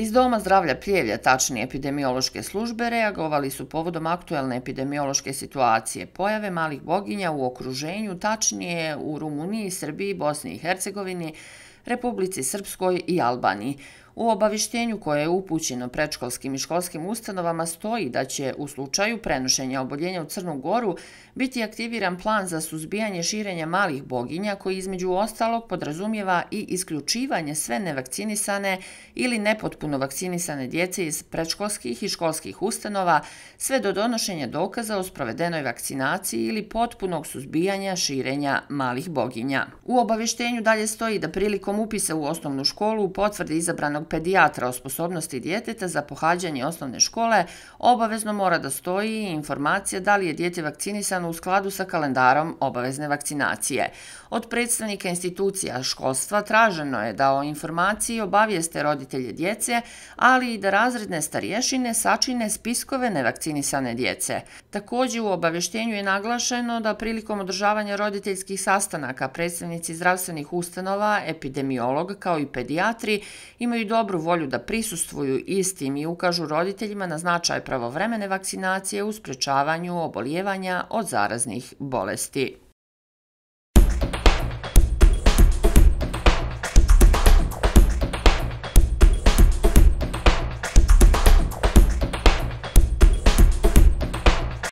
Iz Doma zdravlja Pljevlja, tačnije epidemiološke službe, reagovali su povodom aktuelne epidemiološke situacije pojave malih boginja u okruženju, tačnije u Rumuniji, Srbiji, Bosni i Hercegovini, Republici Srpskoj i Albaniji. U obavištenju koje je upućeno prečkolskim i školskim ustanovama stoji da će u slučaju prenošenja oboljenja u Crnu Goru biti aktiviran plan za suzbijanje širenja malih boginja koji između ostalog podrazumijeva i isključivanje sve nevakcinisane ili nepotpuno vakcinisane djece iz prečkolskih i školskih ustanova sve do donošenja dokaza o sprovedenoj vakcinaciji ili potpunog suzbijanja širenja malih boginja. U obavištenju dalje stoji da prilikom upisa u osnovnu školu potvrde izabranog pedijatra o sposobnosti djeteta za pohađanje osnovne škole obavezno mora da stoji informacija da li je djete vakcinisano u skladu sa kalendarom obavezne vakcinacije. Od predstavnika institucija školstva traženo je da o informaciji obavijeste roditelje djece, ali i da razredne starješine sačine spiskove nevakcinisane djece. Također u obavještenju je naglašeno da prilikom održavanja roditeljskih sastanaka predstavnici zdravstvenih ustanova, epidemiologa, epidemiolog kao i pedijatri imaju dobru volju da prisustvuju istim i ukažu roditeljima na značaj pravovremene vakcinacije u sprečavanju oboljevanja od zaraznih bolesti.